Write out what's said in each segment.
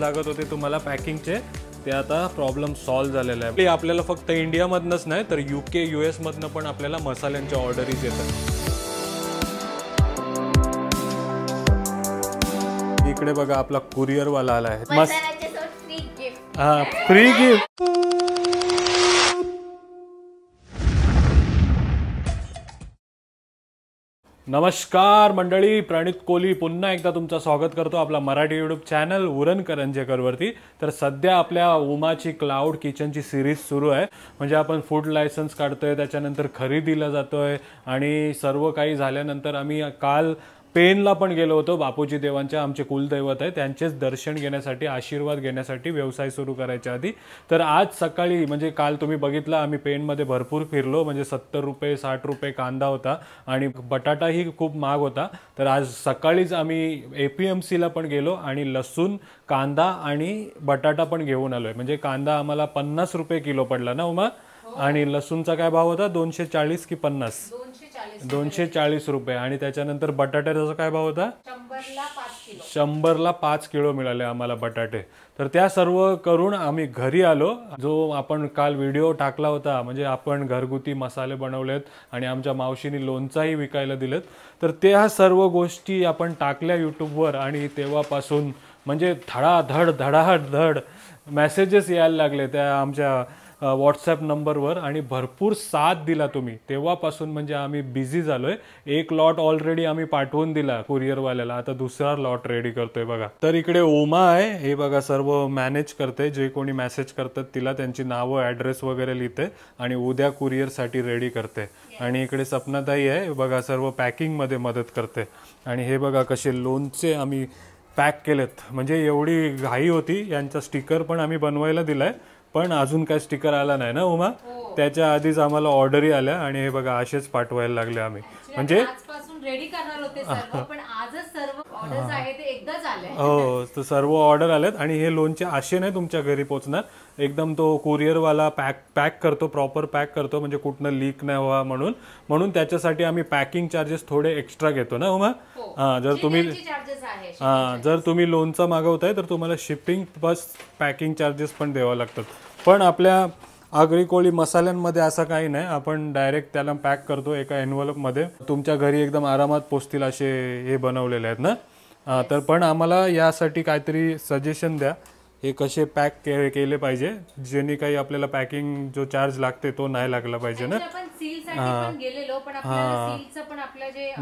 लागत होते तुम्हाला पॅकिंगचे ते आता प्रॉब्लेम सॉल्व्ह झालेला आहे आपल्याला फक्त इंडियामधनंच नाही तर यू के यू एसमधनं पण आपल्याला मसाल्यांच्या ऑर्डरीज येतात इकडे बघा आपला कुरिअरवाला आला आहे मस्त हा फ्री गिफ्ट नमस्कार मंडळी प्रणित कोली पुन्हा एकदा तुमचं स्वागत करतो आपला मराठी यूट्यूब चॅनल उरण करंजेकरवरती तर सध्या आपल्या उमाची क्लाउड किचनची सिरीज सुरू आहे म्हणजे आपण फूड लायसन्स काढतोय त्याच्यानंतर खरेदीला जातोय आणि सर्व काही झाल्यानंतर आम्ही काल पेनला पण गेलो होतो बापूजी देवांच्या आमचे कुलदैवत आहे त्यांचेच दर्शन घेण्यासाठी आशीर्वाद घेण्यासाठी व्यवसाय सुरू करायच्या आधी तर आज सकाळी म्हणजे काल तुम्ही बघितला आम्ही पेनमध्ये भरपूर फिरलो म्हणजे सत्तर रुपये साठ रुपये कांदा होता आणि बटाटाही खूप महाग होता तर आज सकाळीच आम्ही ए पी एम सीला पण गेलो आणि लसूण कांदा आणि बटाटा पण घेऊन आलो म्हणजे कांदा आम्हाला पन्नास रुपये किलो पडला ना उमा हो. आणि लसूणचा काय भाव होता दोनशे चाळीस की पन्नास दोनशे चाळीस रुपये आणि त्याच्यानंतर बटाट्याचा काय भाव होता शंभरला पाच किलो मिळाले आम्हाला बटाटे तर त्या सर्व करून आम्ही घरी आलो जो आपण काल व्हिडिओ टाकला होता म्हणजे आपण घरगुती मसाले बनवलेत आणि आमच्या मावशीने लोणचाही विकायला दिलेत तर त्या सर्व गोष्टी आपण टाकल्या यूट्यूबवर आणि तेव्हापासून म्हणजे धडाधड धडाधड धड मेसेजेस यायला लागले त्या आमच्या व्हॉट्सॲप नंबरवर आणि भरपूर साथ दिला तुम्ही तेव्हापासून म्हणजे आम्ही बिझी झालो आहे एक लॉट ऑलरेडी आम्ही पाठवून दिला कुरिअरवाल्याला आता दुसरा लॉट रेडी करतोय बघा तर इकडे ओमा आहे हे बघा सर्व मॅनेज करते जे कोणी मॅसेज करतात तिला त्यांची नावं ॲड्रेस वगैरे लिहिते आणि उद्या कुरिअरसाठी रेडी करते आणि इकडे सपनाताई आहे बघा सर्व पॅकिंगमध्ये मदत करते आणि हे बघा कसे लोनचे आम्ही पॅक केलेत म्हणजे एवढी घाई होती यांचा स्टिकर पण आम्ही बनवायला दिला आहे पण अजून काय स्टिकर आला नाही ना उमा हो. त्याच्या आधीच आम्हाला ऑर्डरही आल्या आणि हे बघा असेच पाठवायला लागले आम्ही म्हणजे रेडी म्हणजे करणार होते सर्व पण आजच सर्व ते हो तर सर्व ऑर्डर आलेत आणि हे लोनचे आशे नाही तुमच्या घरी पोहोचणार एकदम तो कुरिअरवाला पॅक पॅक करतो प्रॉपर पॅक करतो म्हणजे कुठनं लीक नाही व्हा म्हणून म्हणून त्याच्यासाठी आम्ही पॅकिंग चार्जेस थोडे एक्स्ट्रा घेतो ना उमा हो. हां जर तुम्ही हां जर तुम्ही लोनचा मागवताय तर तुम्हाला शिपिंग प्लस पॅकिंग चार्जेस पण द्यावं लागतात पण आपल्या आगरी कोळी मसाल्यांमध्ये असं काही नाही आपण डायरेक्ट त्याला पॅक करतो एका एनव्हलपमध्ये तुमच्या घरी एकदम आरामात पोचतील असे हे बनवलेले आहेत ना तर पण आम्हाला यासाठी काहीतरी सजेशन द्या हे कसे पॅक के केले पाहिजे जेणे काही आपल्याला पॅकिंग जो चार्ज लागते तो नाही लागला पाहिजे ना हां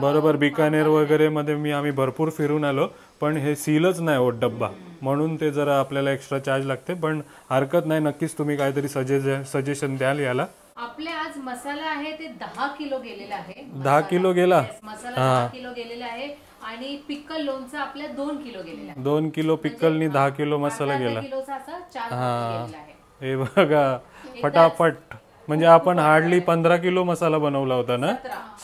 बरोबर बिकानेर वगैरे मध्ये मी आम्ही भरपूर फिरून आलो पण हे सीलच नाही होत डब्बा म्हणून ते जरा आपल्याला एक्स्ट्रा चार्ज लागते पण हरकत नाही नक्कीच तुम्ही काहीतरी सजेशन द्याल याला आपले आज मसाला आहे ते दहा किलो गेलेला आहे दहा किलो गेला मसाला किलो गेलेला आहे आणि पिक्कल लोणचं आपल्या दोन किलो गेलेलं दोन किलो म्हणजे पिक्कलनी दहा किलो मसाला गेला हा हे बघा फटाफट म्हणजे आपण हार्डली पंधरा किलो मसाला बनवला होता ना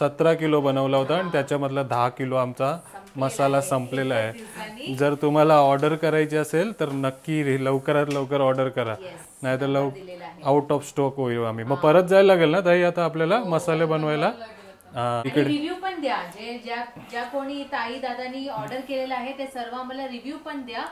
सतरा किलो बनवला होता आणि त्याच्यामधला दहा किलो आमचा मसाला संपलेला आहे जर तुम्हाला ऑर्डर करायची असेल तर नक्की लवकरात लवकर ऑर्डर करा नाहीतर लव आउट ऑफ स्टॉक होईल आम्ही मग परत जायला लागेल ना ताई आता आपल्याला हो, हो, मसाले हो, बनवायला रिव्ह्यू पण द्या जे ज्या ज्या कोणी ताई दादानी ऑर्डर केलेलं आहे ते सर्व आम्हाला रिव्ह्यू पण द्या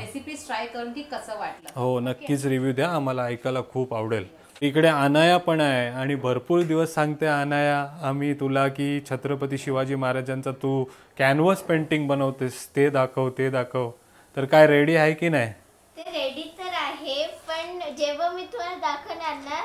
रेसिपीज ट्राय करून की कसं वाटलं हो नक्कीच रिव्ह्यू द्या आम्हाला ऐकायला खूप आवडेल इकडे अनाया पण आहे आणि भरपूर दिवस सांगते अनाया आम्ही तुला की छत्रपती शिवाजी महाराजांचा तू कॅनव्हस पेंटिंग बनवतेस ते दाखव ते दाखव तर काय रेडी आहे की नाही ते रेडी तर आहे पण जेव्हा मी तुला दाखवणार ना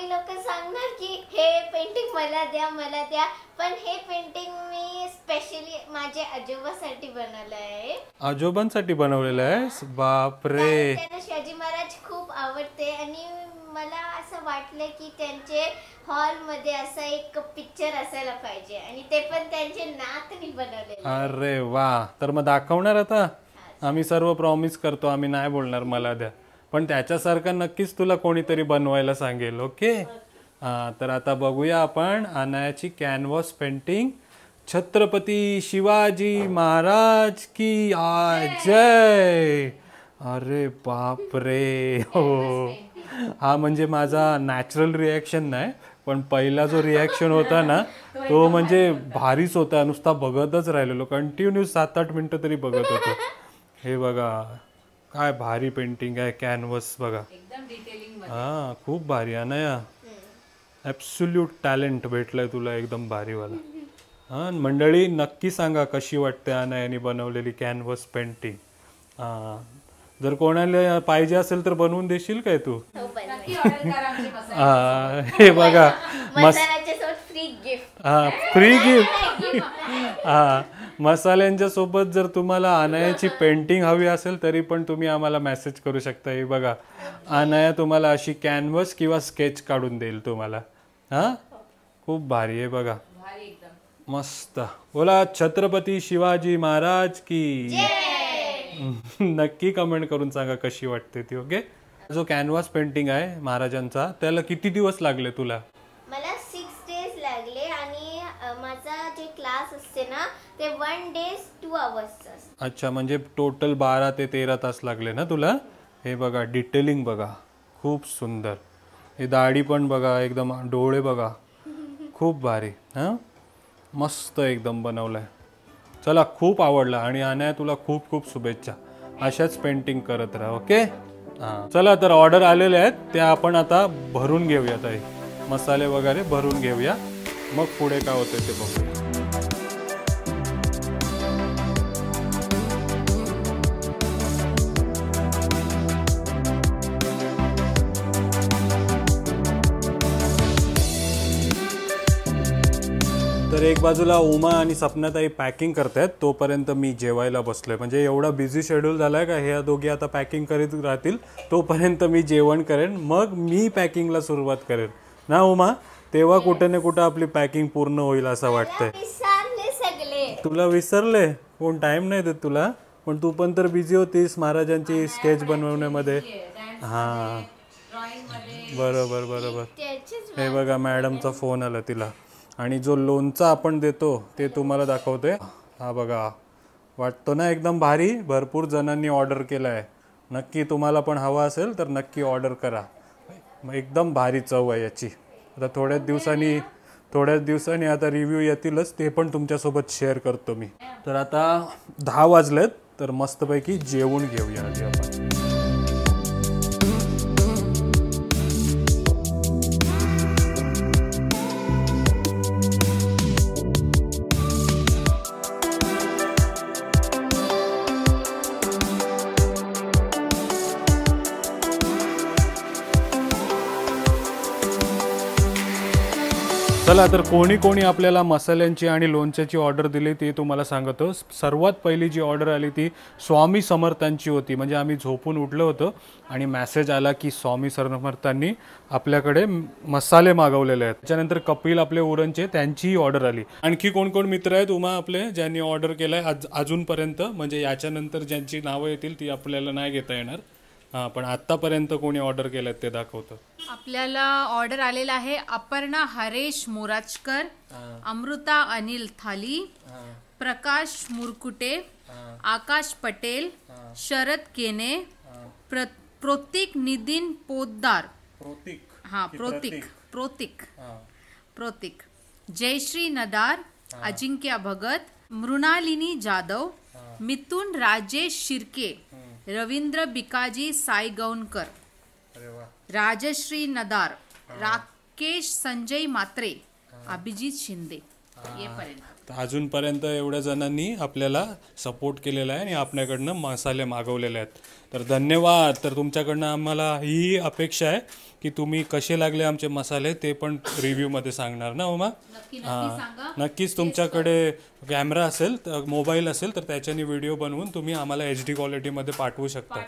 मम्मी लोक सांगणार की हे पेंटिंग मला द्या मला द्या पण हे पेंटिंग मी स्पेशली माझ्या आजोबासाठी बनवलं आहे आजोबांसाठी बनवलेलं आहे बापरे त्यांना शिवाजी महाराज खूप आवडते आणि मला असं वाटलं की त्यांचे हॉल मध्ये असा एक पिक्चर असायला पाहिजे आणि ते पण त्यांचे नातनी बनवले अरे वा तर मग दाखवणार आता आम्ही सर्व प्रॉमिस करतो आम्ही नाही बोलणार मला द्या पण त्याच्यासारखं नक्कीच तुला कोणीतरी बनवायला सांगेल ओके हां तर आता बघूया आपण अनायाची कॅनव्हास पेंटिंग छत्रपती शिवाजी महाराज की जय अरे बाप रे हो हा म्हणजे माझा नॅचरल रिॲक्शन नाही पण पहिला जो रिॲक्शन होता ना तो म्हणजे भारीच होता नुसता बघतच राहिलेलो कंटिन्यू सात आठ मिनटं तरी बघत होतो हे बघा काय भारी पेंटिंग आहे कॅनव्हस बघा हा खूप भारी या ॲब्सुल्यूट टॅलेंट भेटलंय तुला एकदम भारीवाला हां मंडळी नक्की सांगा कशी वाटते यांनी बनवलेली कॅनव्हस पेंटिंग हा जर कोणाला पाहिजे असेल तर बनवून देशील काय तू हो, हा हे बघा मस्त हां फ्री गिफ्ट हा मसाल्यांच्या सोबत जर तुम्हाला आनयाची पेंटिंग हवी असेल तरी पण तुम्ही आम्हाला मेसेज करू शकता हे बघा अनाया तुम्हाला अशी कॅनव्हस किंवा स्केच काढून देईल तुम्हाला हां खूप भारी आहे बघा मस्त बोला छत्रपती शिवाजी महाराज की नक्की कमेंट करून सांगा कशी वाटते ती ओके जो कॅनव्हास पेंटिंग आहे महाराजांचा त्याला किती दिवस लागले तुला वन डेज टू आवर्स अच्छा म्हणजे टोटल बारा ते तेरा तास लागले ना तुला हे बघा डिटेलिंग बघा खूप सुंदर हे दाढी पण बघा एकदम डोळे बघा खूप भारी हां मस्त एकदम बनवलं आहे चला खूप आवडला आणि आणाय तुला खूप खूप शुभेच्छा अशाच पेंटिंग करत राहा ओके हां चला तर ऑर्डर आलेल्या आहेत त्या आपण आता भरून घेऊया तरी मसाले वगैरे भरून घेऊया मग पुढे काय होते ते बघूया एक बाजूला उमा आणि सपनाताई पॅकिंग करतायत तोपर्यंत मी जेवायला बसलोय म्हणजे एवढा बिझी शेड्यूल झालाय का ह्या दोघी आता पॅकिंग करीत राहतील तोपर्यंत मी जेवण करेन मग मी पॅकिंगला सुरुवात करेन ना उमा तेव्हा कुठे ना कुठं आपली पॅकिंग पूर्ण होईल असं वाटतंय तुला विसरले कोण टाइम नाही देत तुला पण तू पण तर बिझी होतीस महाराजांची स्केच बनवण्यामध्ये हा बरोबर बरोबर हे बघा मॅडमचा फोन आला तिला आणि जो लोणचा आपण देतो ते तुम्हाला दाखवते हा बघा वाटतो ना एकदम भारी भरपूर जणांनी ऑर्डर केला आहे नक्की तुम्हाला पण हवा असेल तर नक्की ऑर्डर करा एकदम भारी चव आहे याची आता थोड्याच दिवसांनी थोड्याच दिवसांनी आता रिव्ह्यू येतीलच ते पण तुमच्यासोबत शेअर करतो मी तर आता दहा वाजलेत तर मस्तपैकी जेवण घेऊया आधी आपण चला तर कोणी कोणी आपल्याला मसाल्यांची आणि लोणच्याची ऑर्डर दिली ती तुम्हाला सांगतो सर्वात पहिली जी ऑर्डर आली ती स्वामी समर्थांची होती म्हणजे आम्ही झोपून उठलो होतो आणि मॅसेज आला की स्वामी समर्थांनी आपल्याकडे मसाले मागवलेले आहेत त्याच्यानंतर कपिल आपले उरणचे त्यांचीही ऑर्डर आली आणखी कोण कोण मित्र आहेत उमा आपले ज्यांनी ऑर्डर केलाय आज अजूनपर्यंत म्हणजे याच्यानंतर ज्यांची नावं येतील ती आपल्याला नाही घेता येणार हां पण आतापर्यंत कोणी ऑर्डर केलं ते दाखवतो आपल्याला ऑर्डर आलेला आहे अपर्णा हरेश मोराजकर अमृता अनिल थाली प्रकाश मुरकुटे आकाश पटेल शरद केने प्रोतिक नितीन पोद्दार प्रोतिक हां प्रोतिक प्रोतिक प्रोतिक जयश्री नदार अजिंक्य भगत मृणालिनी जाधव मिथुन राजेश शिर्के रवींद्र बिकाजी सायगौनकर राजश्री नदार राकेश संजय मात्रे अभिजित शिंदे तर अजूनपर्यंत एवढ्या जणांनी आपल्याला सपोर्ट केलेला आहे आणि आपल्याकडनं मसाले मागवलेले आहेत तर धन्यवाद तर तुमच्याकडनं आम्हाला ही अपेक्षा आहे की तुम्ही कसे लागले आमचे मसाले ते पण मध्ये सांगणार ना उमा हां नक्कीच तुमच्याकडे कॅमेरा असेल तर मोबाईल असेल तर त्याच्याने व्हिडिओ बनवून तुम्ही आम्हाला एच डी मध्ये पाठवू शकता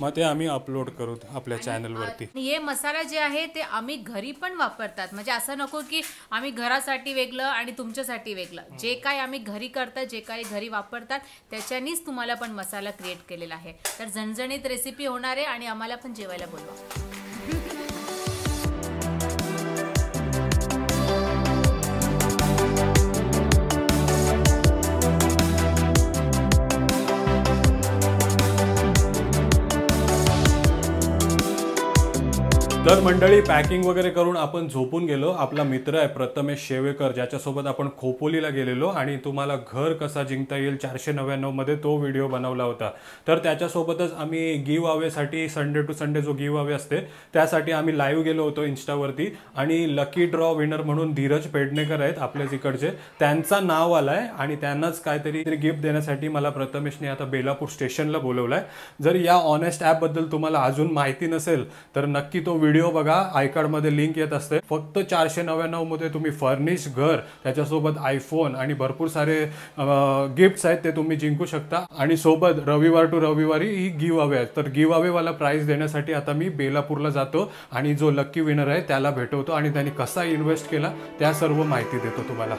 मग ते आम्ही अपलोड करू आपल्या चॅनल वरती हे मसाला जे आहे ते आम्ही घरी पण वापरतात म्हणजे असं नको की आम्ही घरासाठी वेगळं आणि तुमच्यासाठी वेगळं जे हो. काय आम्ही घरी करतात जे काय घरी वापरतात त्याच्यानीच तुम्हाला पण मसाला क्रिएट केलेला आहे तर झणझणीत रेसिपी होणार आहे आणि आम्हाला पण जेवायला बोलवा तर मंडळी पॅकिंग वगैरे करून आपण झोपून गेलो आपला मित्र आहे प्रथमेश शेवेकर ज्याच्यासोबत आपण खोपोलीला गेलेलो आणि तुम्हाला घर कसा जिंकता येईल चारशे नव्याण्णवमध्ये तो व्हिडिओ बनवला होता तर त्याच्यासोबतच आम्ही गिव अवेसाठी संडे टू संडे जो गिव अवे असते त्यासाठी आम्ही लाईव्ह गेलो होतो इन्स्टावरती आणि लकी ड्रॉ विनर म्हणून धीरज पेडणेकर आहेत आपल्या इकडचे त्यांचा नाव आला आहे आणि त्यांनाच काहीतरी गिफ्ट देण्यासाठी मला प्रथमेशने आता बेलापूर स्टेशनला बोलवलं आहे जर या ऑनेस्ट ॲपबद्दल तुम्हाला अजून माहिती नसेल तर नक्की तो व्हिडिओ व्हिडिओ बघा आयकार्डमध्ये लिंक येत असते फक्त चारशे मध्ये तुम्ही फर्निश घर त्याच्यासोबत आयफोन आणि भरपूर सारे गिफ्ट्स आहेत ते तुम्ही जिंकू शकता आणि सोबत रविवार टू रविवारी ही गिव अवे आहेत तर गिव वाला प्राइस देण्यासाठी आता मी बेलापूरला जातो आणि जो लक्की विनर आहे त्याला भेटवतो आणि त्यांनी कसा इन्व्हेस्ट केला त्या सर्व माहिती देतो तुम्हाला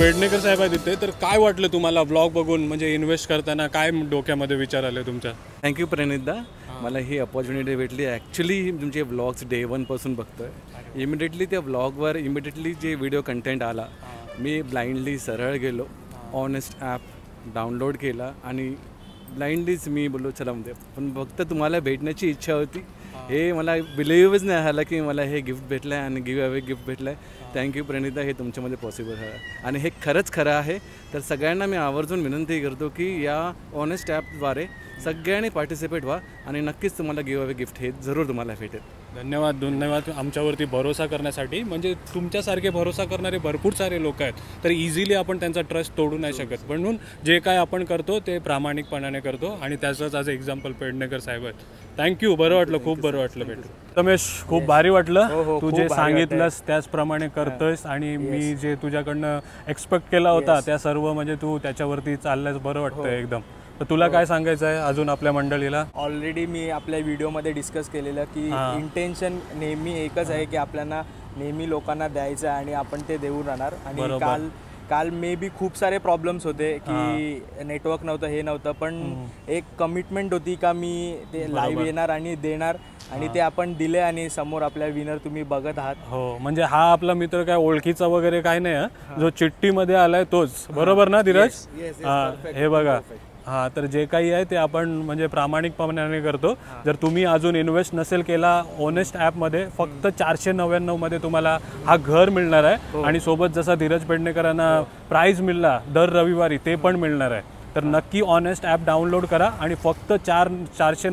पेडणेकर साहेब आहे तिथे तर काय वाटलं तुम्हाला ब्लॉग बघून म्हणजे इन्व्हेस्ट करताना काय डोक्यामध्ये विचार आले तुमच्या थँक्यू प्रणितदा मला ही अपॉर्च्युनिटी भेटली ॲक्च्युली तुमचे ब्लॉग्स डे वनपासून बघतो आहे इमिडिएटली त्या ब्लॉगवर इमिडिएटली जे व्हिडिओ कंटेंट आला मी ब्लाइंडली सरळ गेलो ऑनेस्ट ॲप डाउनलोड केला आणि ब्लाइंडलीच मी बोललो चला म्हणजे पण फक्त तुम्हाला भेटण्याची इच्छा होती हे मला बिलीवच नाही आलं की मला हे गिफ्ट भेटलं आहे आणि गिव्ह अवे गिफ्ट भेटलं आहे थँक्यू प्रणिता हे तुमच्यामध्ये पॉसिबल आहे आणि हे खरंच खरं आहे तर सगळ्यांना मी आवर्जून विनंती करतो की या ऑनेस्ट ॲपद्वारे सगळ्यांनी पार्टिसिपेट व्हा आणि नक्कीच तुम्हाला गिव अवे गिफ्ट हे जरूर तुम्हाला भेटेल धन्यवाद धन्यवाद आमच्यावरती भरोसा करण्यासाठी म्हणजे तुमच्यासारखे भरोसा करणारे भरपूर सारे लोक आहेत तर इझिली आपण त्यांचा ट्रस्ट तोडू नाही शकत म्हणून जे काय आपण करतो ते प्रामाणिकपणाने करतो आणि त्याचंच आज एक्झाम्पल पेडणेकर साहेब आहेत थँक्यू बरं वाटलं खूप बरं वाटलं भेटू रमेश खूप भारी वाटलं हो, हो, तू जे सांगितलंस त्याचप्रमाणे करतोयस आणि मी जे तुझ्याकडनं एक्सपेक्ट केला होता त्या सर्व म्हणजे तू त्याच्यावरती चालल्यास बरं वाटतं हो. एकदम तर तुला हो. काय सांगायचं आहे अजून आपल्या मंडळीला ऑलरेडी मी आपल्या व्हिडिओमध्ये डिस्कस केलेलं की इंटेन्शन नेहमी एकच आहे की आपल्याला नेहमी लोकांना द्यायचं आहे आणि आपण ते देऊन राहणार आणि काल काल मे बी खूप सारे प्रॉब्लेम्स होते की नेटवर्क नव्हतं हे नव्हतं पण एक कमिटमेंट होती का मी ते लाईव्ह येणार आणि देणार आणि ते आपण दिले आणि समोर आपल्या विनर तुम्ही बघत आहात हो म्हणजे हा आपला मित्र काय ओळखीचा वगैरे काही नाही जो चिठ्ठीमध्ये आलाय तोच बरोबर ना धीरज हा हे बघा हा तर जे काही आहे ते आपण म्हणजे प्रामाणिकपणाने करतो जर तुम्ही अजून इन्व्हेस्ट नसेल केला ओनेस्ट मध्ये फक्त चारशे नव्याण्णव मध्ये तुम्हाला हा घर मिळणार आहे हो. आणि सोबत जसा धीरज पेडणेकरांना प्राईज मिळला दर रविवारी ते पण मिळणार आहे तर नक्की ऑनेस्ट ॲप डाउनलोड करा आणि फक्त चार चारशे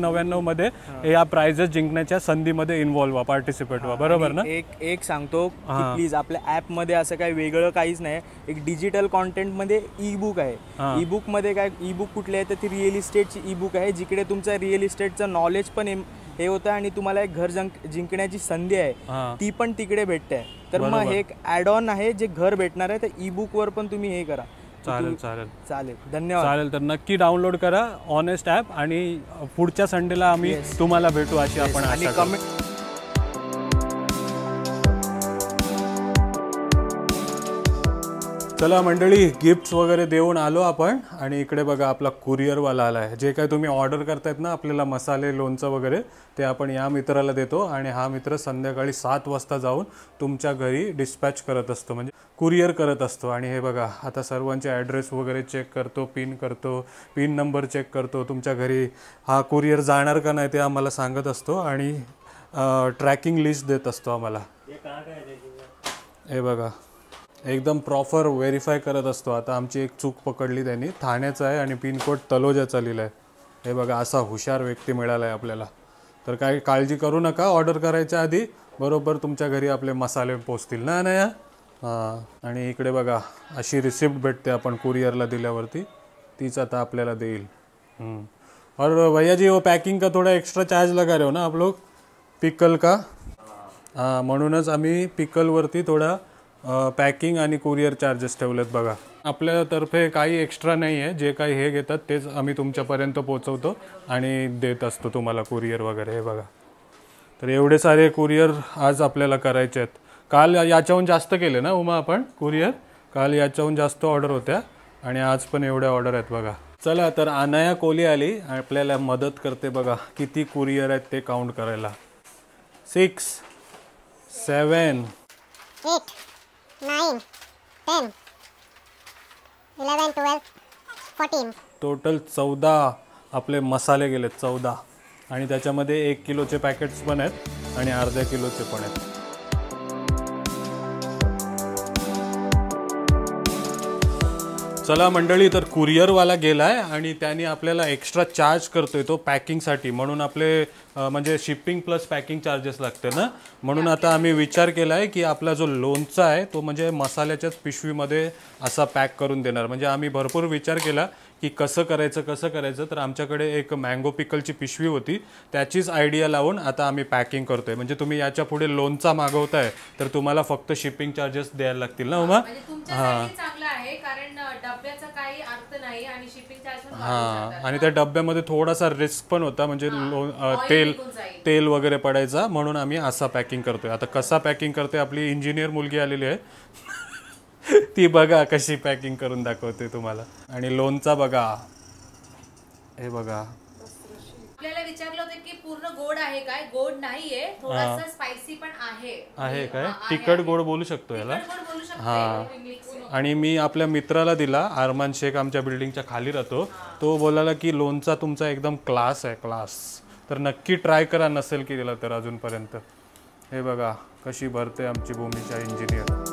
मध्ये या प्राइजेस जिंकण्याच्या संधीमध्ये इन्व्हॉल्व व्हा पार्टिसिपेट व्हा बरोबर ना एक एक सांगतो प्लीज आपल्या मध्ये असं काही वेगळं काहीच नाही एक डिजिटल कॉन्टेंटमध्ये ई बुक आहे ई मध्ये काय ई बुक कुठली आहे तर ती रिअल इस्टेटची ई बुक आहे जिकडे तुमचं रिअल इस्टेटचं नॉलेज पण हे होतं आणि तुम्हाला एक घर जिंकण्याची संधी आहे ती पण तिकडे भेटते तर मग हे एक ऍड ऑन आहे जे घर भेटणार आहे तर ई वर पण तुम्ही हे करा चालेल चालेल चालेल धन्यवाद चालेल तर नक्की डाउनलोड करा ऑनेस्ट ॲप आणि पुढच्या संडेला आम्ही तुम्हाला भेटू अशी आपण आणि कमेंट चला मंडळी गिफ्ट्स वगैरे देऊन आलो आपण आणि इकडे बघा आपला कुरिअरवाला आला आहे जे काही तुम्ही ऑर्डर करतायत ना आपल्याला मसाले लोणचं वगैरे ते आपण या मित्राला देतो आणि हा मित्र संध्याकाळी सात वाजता जाऊन तुमच्या घरी डिस्पॅच करत असतो म्हणजे कुरिअर करत असतो आणि हे बघा आता सर्वांचे ॲड्रेस वगैरे चेक करतो पिन करतो पिन नंबर चेक करतो तुमच्या घरी हा कुरिअर जाणार का नाही ते आम्हाला सांगत असतो आणि ट्रॅकिंग लिस्ट देत असतो आम्हाला हे बघा एकदम प्रॉपर व्हेरीफाय करत असतो आता आमची एक चूक पकडली त्यांनी ठाण्याचं आहे आणि पिनकोड तलोजाचा लिहिला आहे हे बघा असा हुशार व्यक्ती मिळाला आहे आपल्याला तर काय काळजी करू नका ऑर्डर करायच्या आधी बरोबर तुमच्या घरी आपले मसाले पोचतील ना नाही हां आणि इकडे बघा अशी रिसिप्ट भेटते आपण कुरिअरला दिल्यावरती तीच आता आपल्याला देईल और भैयाजी जी वो पॅकिंग का थोडा एक्स्ट्रा चार्ज लगा हो ना आप लोग पिकल का हां म्हणूनच आम्ही पिकलवरती थोडा पॅकिंग आणि कुरिअर चार्जेस ठेवलेत बघा आपल्यातर्फे काही एक्स्ट्रा नाही आहे जे काही हे घेतात तेच आम्ही तुमच्यापर्यंत पोचवतो आणि देत असतो तुम्हाला कुरिअर वगैरे हे बघा तर एवढे सारे कुरिअर आज आपल्याला करायचे आहेत काल याच्याहून जास्त केले ना उमा आपण कुरिअर काल याच्याहून जास्त ऑर्डर होत्या आणि आज पण एवढ्या ऑर्डर आहेत बघा चला तर अनाया कोली आली आपल्याला मदत करते बघा किती कुरिअर आहेत ते काउंट करायला सिक्स सेवन टोटल चौदा आपले मसाले गेलेत चौदा आणि त्याच्यामध्ये एक किलोचे पॅकेट्स पण आहेत आणि अर्ध्या किलोचे पण आहेत चला मंडळी तर कुरिअरवाला आहे आणि त्याने आपल्याला एक्स्ट्रा चार्ज करतोय तो पॅकिंगसाठी म्हणून आपले म्हणजे शिपिंग प्लस पॅकिंग चार्जेस लागते ना म्हणून आता आम्ही विचार केला आहे की आपला जो लोणचा आहे तो म्हणजे मसाल्याच्याच पिशवीमध्ये असा पॅक करून देणार म्हणजे आम्ही भरपूर विचार केला की कसं करायचं कसं करायचं तर आमच्याकडे एक मँगो पिकलची पिशवी होती त्याचीच आयडिया लावून आता आम्ही पॅकिंग करतोय म्हणजे तुम्ही याच्या पुढे लोनचा मागवताय तर तुम्हाला फक्त शिपिंग चार्जेस द्यायला लागतील ना उमा म्हणजे हां आणि त्या डब्यामध्ये थोडासा रिस्क पण होता म्हणजे तेल तेल वगैरे पडायचा म्हणून आम्ही असा पॅकिंग करतोय आता कसा पॅकिंग करतोय आपली इंजिनियर मुलगी आलेली आहे ती बघा कशी पॅकिंग करून दाखवते तुम्हाला आणि लोनचा बघा हे बघा आपल्याला विचारलं होतं की पूर्ण गोड आहे काय गोड नाहीये स्पायसी पण आहे आहे काय तिखट गोड बोलू शकतो याला हा आणि मी आपल्या मित्राला दिला अरमान शेख आमच्या बिल्डिंगच्या खाली राहतो तो बोलायला की लोनचा तुमचा एकदम क्लास आहे क्लास तर नक्की ट्राय करा नसेल की दिला तर अजूनपर्यंत हे बघा कशी भरते आमची भूमीच्या इंजिनियर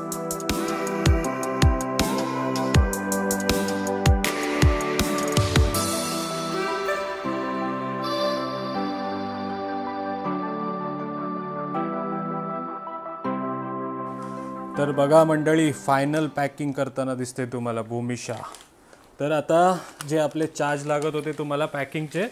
तर बघा मंडळी फायनल पॅकिंग करताना दिसते तुम्हाला भूमिशा तर आता जे आपले चार्ज लागत होते तुम्हाला पॅकिंगचे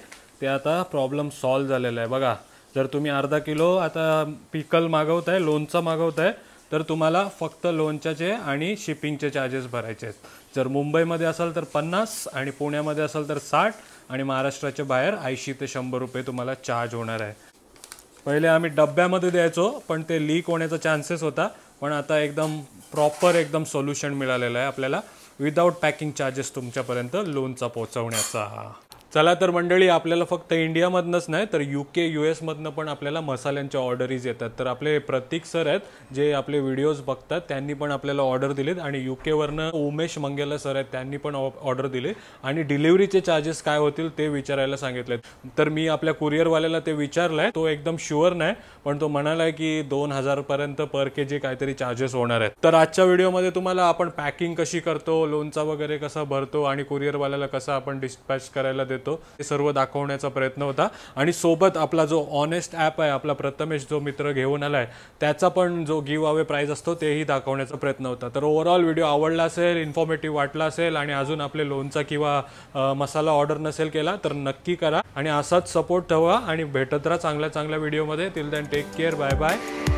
ते आता प्रॉब्लेम सॉल्व झालेला आहे बघा जर तुम्ही अर्धा किलो आता पिकल मागवत आहे लोणचा मागवत आहे तर तुम्हाला फक्त लोणच्याचे आणि शिपिंगचे चार्जेस भरायचे आहेत जर मुंबईमध्ये असाल तर पन्नास आणि पुण्यामध्ये असाल तर साठ आणि महाराष्ट्राच्या बाहेर ऐंशी ते शंभर रुपये तुम्हाला चार्ज होणार आहे पहिले आम्ही डब्यामध्ये द्यायचो पण ते लीक होण्याचा चान्सेस होता पण आता एकदम प्रॉपर एकदम सोल्युशन मिळालेलं आहे आपल्याला विदाऊट पॅकिंग चार्जेस तुमच्यापर्यंत लोनचा हा चला तर मंडळी आपल्याला फक्त इंडियामधनंच नाही तर यू के यू एसमधनं पण आपल्याला मसाल्यांच्या ऑर्डरीज येतात तर आपले प्रतीक सर आहेत जे आपले व्हिडिओज बघतात त्यांनी पण आपल्याला ऑर्डर दिलेत आणि यू केवरनं उमेश मंगेला सर आहेत त्यांनी पण ऑर्डर दिले आणि डिलिव्हरीचे चार्जेस काय होतील ते विचारायला सांगितलेत तर मी आपल्या कुरिअरवाल्याला ते विचारलं तो एकदम शुअर नाही पण तो म्हणाला की दोन हजारपर्यंत पर के जी काहीतरी चार्जेस होणार आहेत तर आजच्या व्हिडिओमध्ये तुम्हाला आपण पॅकिंग कशी करतो लोनचा वगैरे कसा भरतो आणि कुरिअरवाल्याला कसा आपण डिस्पॅच करायला देतो येतो ते सर्व दाखवण्याचा प्रयत्न होता आणि सोबत आपला जो ऑनेस्ट ॲप आहे आपला प्रथमेश जो मित्र घेऊन आला आहे त्याचा पण जो गिव अवे प्राईज असतो तेही दाखवण्याचा प्रयत्न होता तर ओव्हरऑल व्हिडिओ आवडला असेल इन्फॉर्मेटिव्ह वाटला असेल आणि अजून आपले लोनचा किंवा मसाला ऑर्डर नसेल केला तर नक्की करा आणि असाच सपोर्ट ठेवा आणि भेटत राहा चांगल्या चांगल्या व्हिडिओमध्ये till then take care bye bye